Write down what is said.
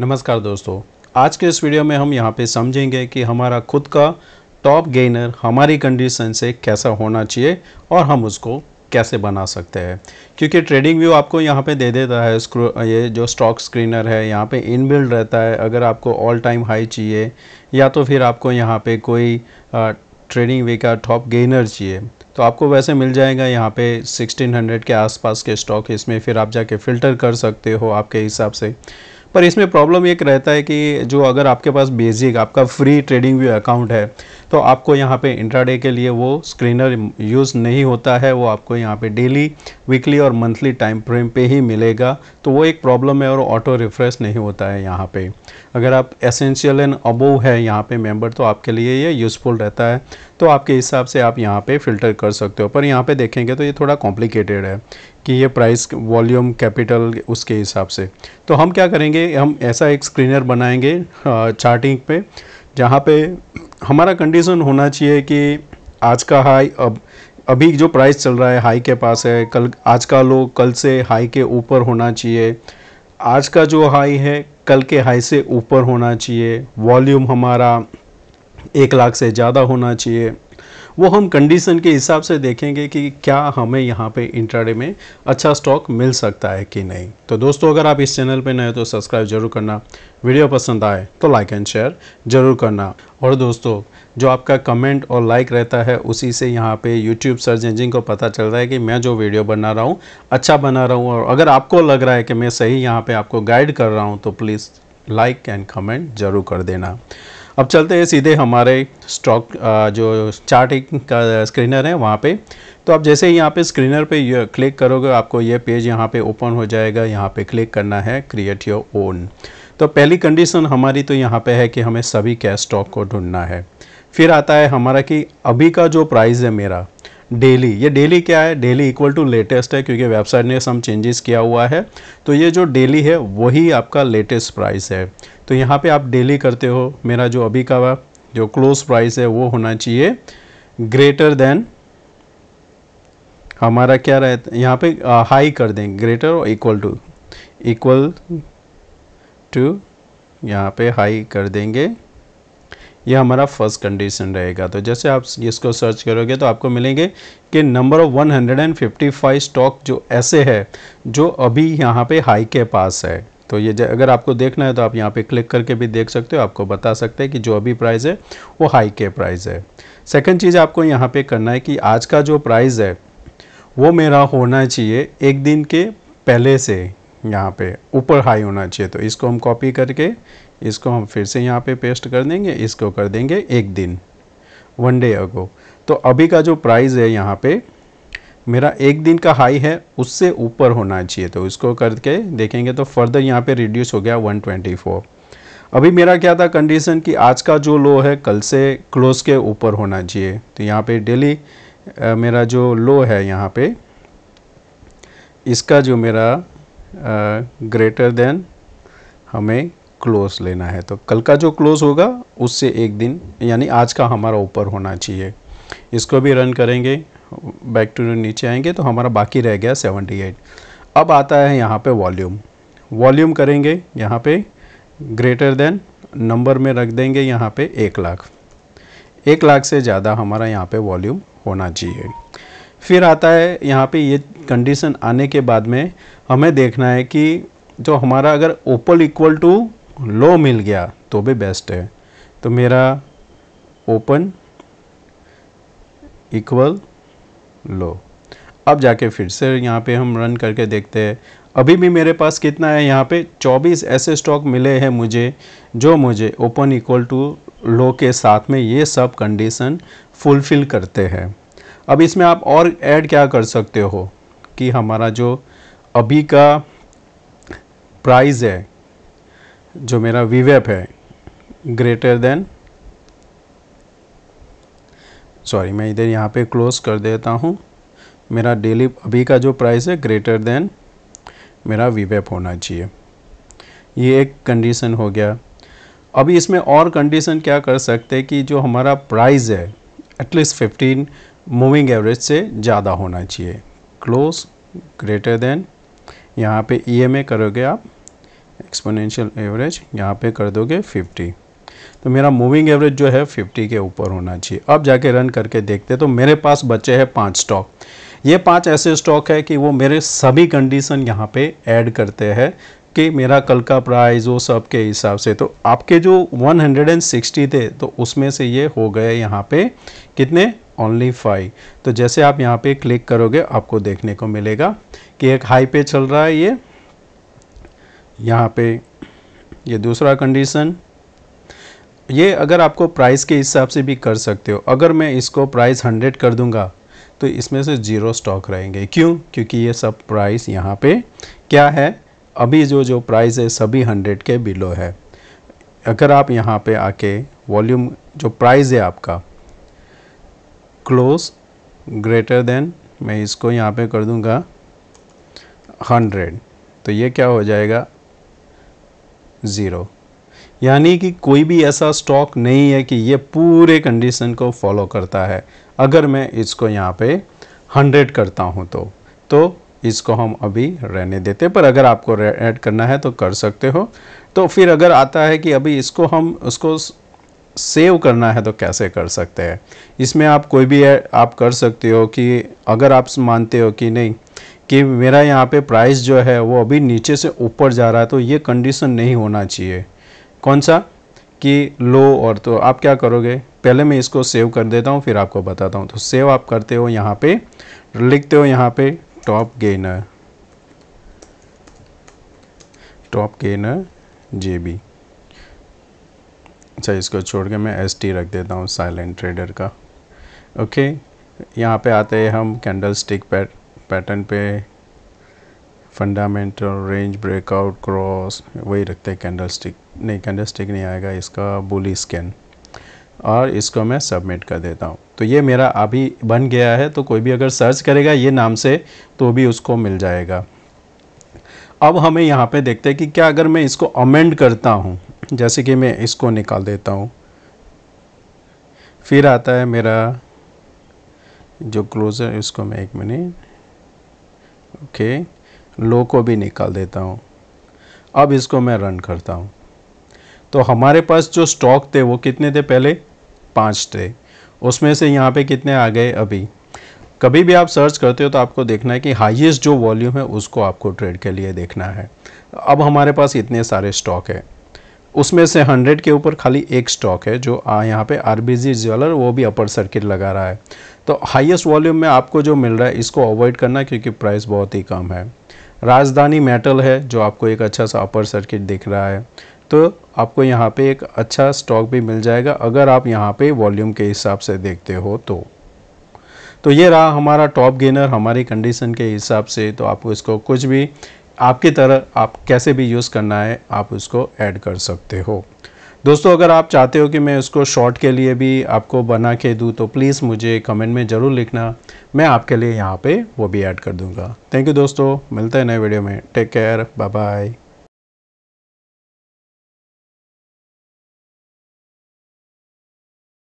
नमस्कार दोस्तों आज के इस वीडियो में हम यहाँ पे समझेंगे कि हमारा खुद का टॉप गेनर हमारी कंडीशन से कैसा होना चाहिए और हम उसको कैसे बना सकते हैं क्योंकि ट्रेडिंग व्यू आपको यहाँ पे दे देता है ये जो स्टॉक स्क्रीनर है यहाँ पे इनबिल्ड रहता है अगर आपको ऑल टाइम हाई चाहिए या तो फिर आपको यहाँ पर कोई ट्रेडिंग वे का टॉप गेनर चाहिए तो आपको वैसे मिल जाएगा यहाँ पे 1600 के आसपास के स्टॉक इसमें फिर आप जाके फ़िल्टर कर सकते हो आपके हिसाब से पर इसमें प्रॉब्लम एक रहता है कि जो अगर आपके पास बेसिक आपका फ्री ट्रेडिंग व्यू अकाउंट है तो आपको यहाँ पे इंट्राडे के लिए वो स्क्रीनर यूज़ नहीं होता है वो आपको यहाँ पे डेली वीकली और मंथली टाइम फ्रेम पे ही मिलेगा तो वो एक प्रॉब्लम है और ऑटो रिफ्रेश नहीं होता है यहाँ पे अगर आप एसेंशियल एंड अबोव है यहाँ पे मेंबर तो आपके लिए ये यूज़फुल रहता है तो आपके हिसाब से आप यहाँ पे फ़िल्टर कर सकते हो पर यहाँ पे देखेंगे तो ये थोड़ा कॉम्प्लिकेटेड है कि ये प्राइस वॉल्यूम कैपिटल उसके हिसाब से तो हम क्या करेंगे हम ऐसा एक स्क्रीनर बनाएंगे चार्टिंग पे जहाँ पे हमारा कंडीशन होना चाहिए कि आज का हाई अब अभी जो प्राइस चल रहा है हाई के पास है कल आज का लो कल से हाई के ऊपर होना चाहिए आज का जो हाई है कल के हाई से ऊपर होना चाहिए वॉल्यूम हमारा एक लाख से ज़्यादा होना चाहिए वो हम कंडीशन के हिसाब से देखेंगे कि क्या हमें यहाँ पे इंट्राडे में अच्छा स्टॉक मिल सकता है कि नहीं तो दोस्तों अगर आप इस चैनल पे नए हो तो सब्सक्राइब जरूर करना वीडियो पसंद आए तो लाइक एंड शेयर जरूर करना और दोस्तों जो आपका कमेंट और लाइक रहता है उसी से यहाँ पे यूट्यूब सर्च इंजिन को पता चल रहा है कि मैं जो वीडियो बना रहा हूँ अच्छा बना रहा हूँ और अगर आपको लग रहा है कि मैं सही यहाँ पे आपको गाइड कर रहा हूँ तो प्लीज़ लाइक एंड कमेंट ज़रूर कर देना अब चलते हैं सीधे हमारे स्टॉक जो चार्ट का स्क्रीनर है वहाँ पे तो आप जैसे यहाँ पे स्क्रीनर पे क्लिक करोगे आपको ये पेज यहाँ पे ओपन हो जाएगा यहाँ पे क्लिक करना है क्रिएट योर ओन तो पहली कंडीशन हमारी तो यहाँ पे है कि हमें सभी कैश स्टॉक को ढूंढना है फिर आता है हमारा कि अभी का जो प्राइस है मेरा डेली ये डेली क्या है डेली इक्वल टू लेटेस्ट है क्योंकि वेबसाइट ने सम चेंजेस किया हुआ है तो ये जो डेली है वही आपका लेटेस्ट प्राइस है तो यहाँ पे आप डेली करते हो मेरा जो अभी का जो क्लोज प्राइस है वो होना चाहिए ग्रेटर देन हमारा क्या रहता है यहाँ पे हाई कर दें ग्रेटर और इक्वल टू इक्वल टू यहाँ पे हाई कर देंगे यह हमारा फर्स्ट कंडीशन रहेगा तो जैसे आप इसको सर्च करोगे तो आपको मिलेंगे कि नंबर ऑफ 155 स्टॉक जो ऐसे है जो अभी यहाँ पे हाई के पास है तो ये अगर आपको देखना है तो आप यहाँ पे क्लिक करके भी देख सकते हो आपको बता सकते हैं कि जो अभी प्राइस है वो हाई के प्राइस है सेकेंड चीज़ आपको यहाँ पे करना है कि आज का जो प्राइस है वो मेरा होना चाहिए एक दिन के पहले से यहाँ पे ऊपर हाई होना चाहिए तो इसको हम कॉपी करके इसको हम फिर से यहाँ पे पेस्ट कर देंगे इसको कर देंगे एक दिन वन डे अगो तो अभी का जो प्राइस है यहाँ पे मेरा एक दिन का हाई है उससे ऊपर होना चाहिए तो इसको करके देखेंगे तो फर्दर यहाँ पे रिड्यूस हो गया 124 अभी मेरा क्या था कंडीशन कि आज का जो लो है कल से क्लोज के ऊपर होना चाहिए तो यहाँ पे डेली मेरा जो लो है यहाँ पे इसका जो मेरा ग्रेटर देन हमें क्लोज लेना है तो कल का जो क्लोज होगा उससे एक दिन यानी आज का हमारा ऊपर होना चाहिए इसको भी रन करेंगे बैक टू नीचे आएंगे तो हमारा बाकी रह गया 78 अब आता है यहाँ पे वॉल्यूम वॉल्यूम करेंगे यहाँ पे ग्रेटर देन नंबर में रख देंगे यहाँ पे एक लाख एक लाख से ज़्यादा हमारा यहाँ पे वॉल्यूम होना चाहिए फिर आता है यहाँ पे ये कंडीशन आने के बाद में हमें देखना है कि जो हमारा अगर ओपल इक्वल टू लो मिल गया तो भी बेस्ट है तो मेरा ओपन इक्वल लो अब जाके फिर से यहाँ पे हम रन करके देखते हैं अभी भी मेरे पास कितना है यहाँ पे 24 ऐसे स्टॉक मिले हैं मुझे जो मुझे ओपन इक्वल टू लो के साथ में ये सब कंडीशन फुलफिल करते हैं अब इसमें आप और ऐड क्या कर सकते हो कि हमारा जो अभी का प्राइस है जो मेरा वीवेप है ग्रेटर देन सॉरी मैं इधर यहाँ पे क्लोज कर देता हूँ मेरा डेली अभी का जो प्राइस है ग्रेटर देन मेरा वीवेप होना चाहिए ये एक कंडीशन हो गया अभी इसमें और कंडीशन क्या कर सकते हैं कि जो हमारा प्राइस है एटलीस्ट फिफ्टीन मूविंग एवरेज से ज़्यादा होना चाहिए क्लोज ग्रेटर देन यहाँ पे ईएमए e करोगे आप एक्सपोनेंशियल एवरेज यहाँ पे कर दोगे 50 तो मेरा मूविंग एवरेज जो है 50 के ऊपर होना चाहिए अब जाके रन करके देखते तो मेरे पास बचे हैं पांच स्टॉक ये पांच ऐसे स्टॉक है कि वो मेरे सभी कंडीशन यहाँ पे ऐड करते हैं कि मेरा कल का प्राइस वो सब के हिसाब से तो आपके जो 160 थे तो उसमें से ये हो गए यहाँ पे कितने ओनली फाइव तो जैसे आप यहाँ पे क्लिक करोगे आपको देखने को मिलेगा कि एक हाई पे चल रहा है ये यहाँ पे ये दूसरा कंडीशन ये अगर आपको प्राइस के हिसाब से भी कर सकते हो अगर मैं इसको प्राइस हंड्रेड कर दूंगा तो इसमें से ज़ीरो स्टॉक रहेंगे क्यों क्योंकि ये सब प्राइस यहाँ पे क्या है अभी जो जो प्राइस है सभी हंड्रेड के बिलो है अगर आप यहाँ पे आके वॉल्यूम जो प्राइस है आपका क्लोज ग्रेटर देन मैं इसको यहाँ पे कर दूँगा हंड्रेड तो ये क्या हो जाएगा ज़ीरो यानी कि कोई भी ऐसा स्टॉक नहीं है कि ये पूरे कंडीशन को फॉलो करता है अगर मैं इसको यहाँ पे हंड्रेड करता हूँ तो तो इसको हम अभी रहने देते पर अगर आपको ऐड करना है तो कर सकते हो तो फिर अगर आता है कि अभी इसको हम उसको सेव करना है तो कैसे कर सकते हैं इसमें आप कोई भी आप कर सकते हो कि अगर आप मानते हो कि नहीं कि मेरा यहाँ पे प्राइस जो है वो अभी नीचे से ऊपर जा रहा है तो ये कंडीशन नहीं होना चाहिए कौन सा कि लो और तो आप क्या करोगे पहले मैं इसको सेव कर देता हूँ फिर आपको बताता हूँ तो सेव आप करते हो यहाँ पे लिखते हो यहाँ पे top gainer top gainer J B अच्छा इसको छोड़ के मैं एस टी रख देता हूँ साइलेंट ट्रेडर का ओके यहाँ पे आते हैं हम कैंडल स्टिक पर पैटर्न पे फंडामेंटल रेंज ब्रेकआउट क्रॉस वही रखते हैं कैंडल स्टिक नहीं कैंडल स्टिक नहीं आएगा इसका बुली स्कैन और इसको मैं सबमिट कर देता हूँ तो ये मेरा अभी बन गया है तो कोई भी अगर सर्च करेगा ये नाम से तो भी उसको मिल जाएगा अब हमें यहाँ पे देखते हैं कि क्या अगर मैं इसको अमेंड करता हूँ जैसे कि मैं इसको निकाल देता हूँ फिर आता है मेरा जो क्लोज़र इसको मैं एक मिनट ओके लो को भी निकाल देता हूँ अब इसको मैं रन करता हूँ तो हमारे पास जो स्टॉक थे वो कितने थे पहले पाँच थे उसमें से यहाँ पे कितने आ गए अभी कभी भी आप सर्च करते हो तो आपको देखना है कि हाईएस्ट जो वॉल्यूम है उसको आपको ट्रेड के लिए देखना है अब हमारे पास इतने सारे स्टॉक है उसमें से हंड्रेड के ऊपर खाली एक स्टॉक है जो यहाँ पे आर बी जी ज्वेलर वो भी अपर सर्किट लगा रहा है तो हाईएस्ट वॉल्यूम में आपको जो मिल रहा है इसको अवॉइड करना क्योंकि प्राइस बहुत ही कम है राजधानी मेटल है जो आपको एक अच्छा सा अपर सर्किट दिख रहा है तो आपको यहाँ पे एक अच्छा स्टॉक भी मिल जाएगा अगर आप यहाँ पे वॉल्यूम के हिसाब से देखते हो तो तो ये रहा हमारा टॉप गेनर हमारी कंडीशन के हिसाब से तो आपको इसको कुछ भी आपकी तरह आप कैसे भी यूज़ करना है आप उसको ऐड कर सकते हो दोस्तों अगर आप चाहते हो कि मैं उसको शॉर्ट के लिए भी आपको बना के दूँ तो प्लीज़ मुझे कमेंट में ज़रूर लिखना मैं आपके लिए यहाँ पे वो भी ऐड कर दूँगा थैंक यू दोस्तों मिलते हैं नए वीडियो में टेक केयर बाय बाय